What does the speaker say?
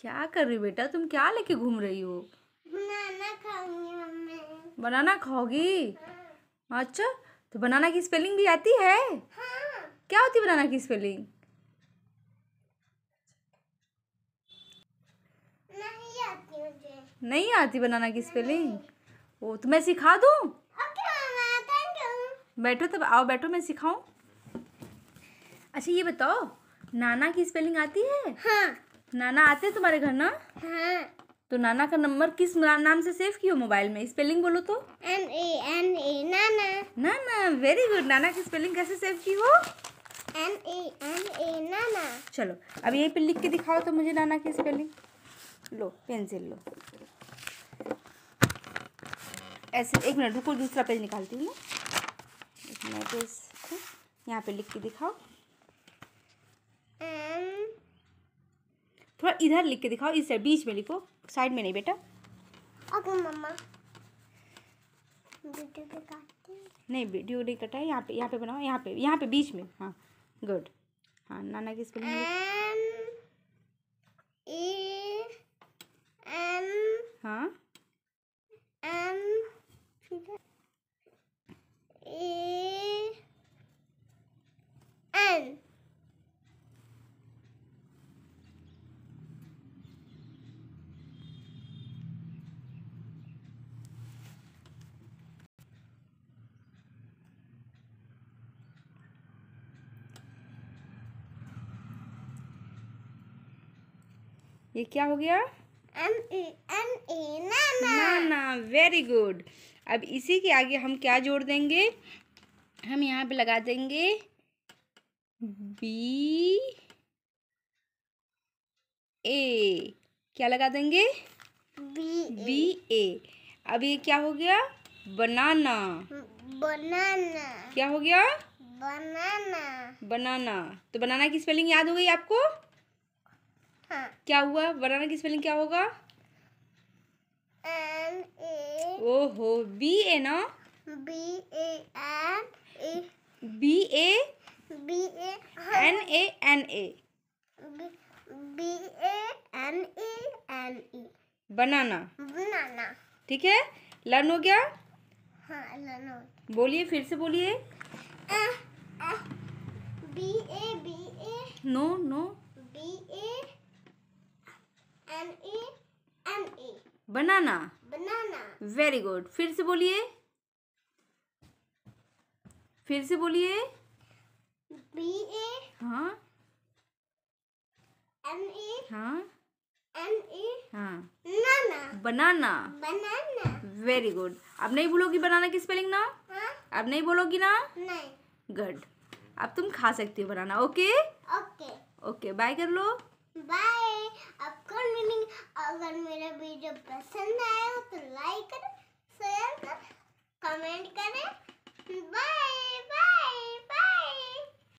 क्या कर रही बेटा तुम क्या लेके घूम रही हो बनाना खाऊंगी मम्मी बनाना खाओगी हाँ। अच्छा तो बनाना की स्पेलिंग भी आती है हाँ। क्या होती बनाना की स्पेलिंग नहीं आती मुझे नहीं आती बनाना की स्पेलिंग ओ तो मैं सिखा दू बैठो तब आओ बैठो मैं सिखाऊं अच्छा ये बताओ नाना की स्पेलिंग आती है हाँ नाना आते हैं तुम्हारे घर ना हाँ तो नाना का नंबर किस नाम से सेव किया मोबाइल में स्पेलिंग बोलो तो एन ए एन ए नाना नाना वेरी गुड नाना की स्पेलिंग कैसे सेव की हो एन ए एन ए नाना चलो अब यही पे लिख के दिखाओ तो मुझे नाना की स्पेलिंग लो पेंसिल लो ऐसे एक मिनट रुको दूसरा पेज निकालती हूँ मैं यहाँ पे लिख के दिखाओ इधर लिख के दिखाओ इस साइड बीच में लिखो साइड में नहीं बेटा ओके मम्मा नहीं वीडियो नहीं कटा है यहाँ पे यहाँ पे बनाओ यहाँ पे यहाँ पे बीच में हाँ गुड हाँ नाना किस पे e, हाँ एम ए ये क्या हो गया एम ए एन ए नाना वेरी गुड अब इसी के आगे हम क्या जोड़ देंगे हम यहाँ पे लगा देंगे बी ए क्या लगा देंगे बी बी ए अब ये क्या हो गया बनाना बनाना क्या हो गया बनाना बनाना तो बनाना की स्पेलिंग याद हो गई आपको हाँ क्या हुआ बनाना की स्पेलिंग क्या होगा एन ए ओहो बी ए ना B A N A B A B A N A N A B A N A N A banana banana ठीक है लर्न हो गया हाँ लर्न हो बोलिए फिर से बोलिए B A B A no N A N A banana banana very good फिर से बोलिए फिर से बोलिए बी ए e, हाँ एन ए e, हाँ एन ए e. हाँ बनाना बनाना बनाना वेरी गुड अब नहीं भूलोगी बनाना की स्पेलिंग ना हाँ। अब नहीं बोलोगी ना नहीं गुड अब तुम खा सकती हो banana okay okay okay bye कर लो बाय अगर मेरा वीडियो पसंद आया हो तो लाइक करें